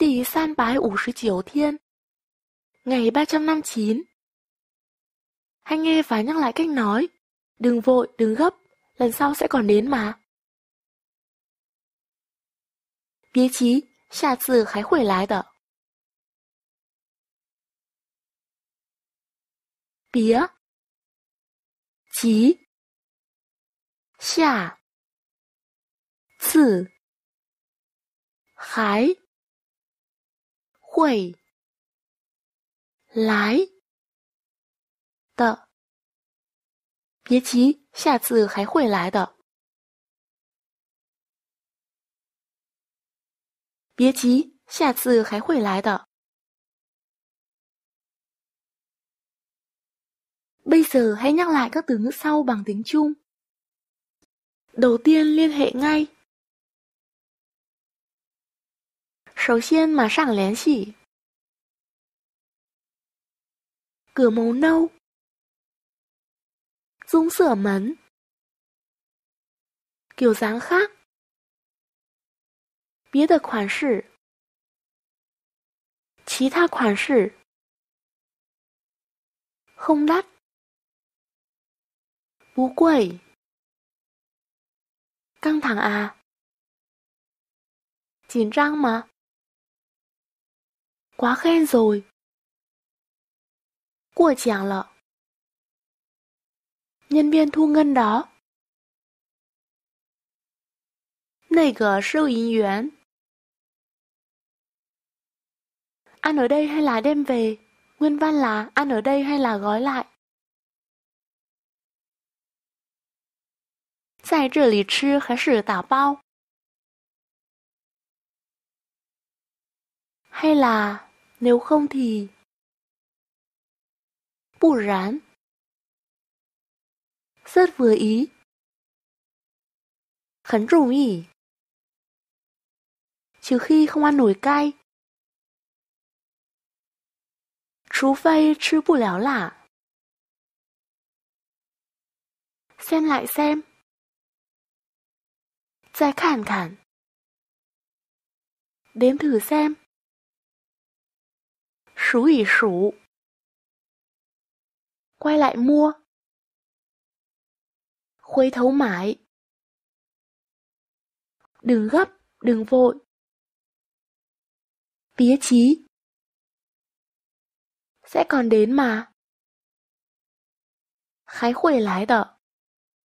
第三百五十九 thiên Ngày 359 Hay nghe và nhắc lại cách nói Đừng vội, đừng gấp, lần sau sẽ còn đến mà. chí 别急，下次还会来的。别急，下次还。quẩy lái Bây giờ hãy nhắc lại các từ ngữ sau bằng tiếng Trung. Đầu tiên liên hệ ngay 首先，马上联系。个蒙孬！棕色门。九三哈。别的款式。其他款式。红不贵。刚糖啊。紧张吗？quá khen rồi. Của chàng lợ. Nhân viên thu ngân đó. này ăn ở đây hay là đem về? Nguyên văn là ăn ở đây hay là gói lại? sử tả bao. hay là nếu không thì... Bù rán Rất vừa ý Khấn rủ nhỉ Trừ khi không ăn nổi cay Trú phây chứ bù léo lạ Xem lại xem Giải khản khản Đếm thử xem 数一数，quay lại mua, 回头买. Đừng gấp, đừng vội. Tía chí. Sẽ còn đến mà. Khái khuẩy lái đợ.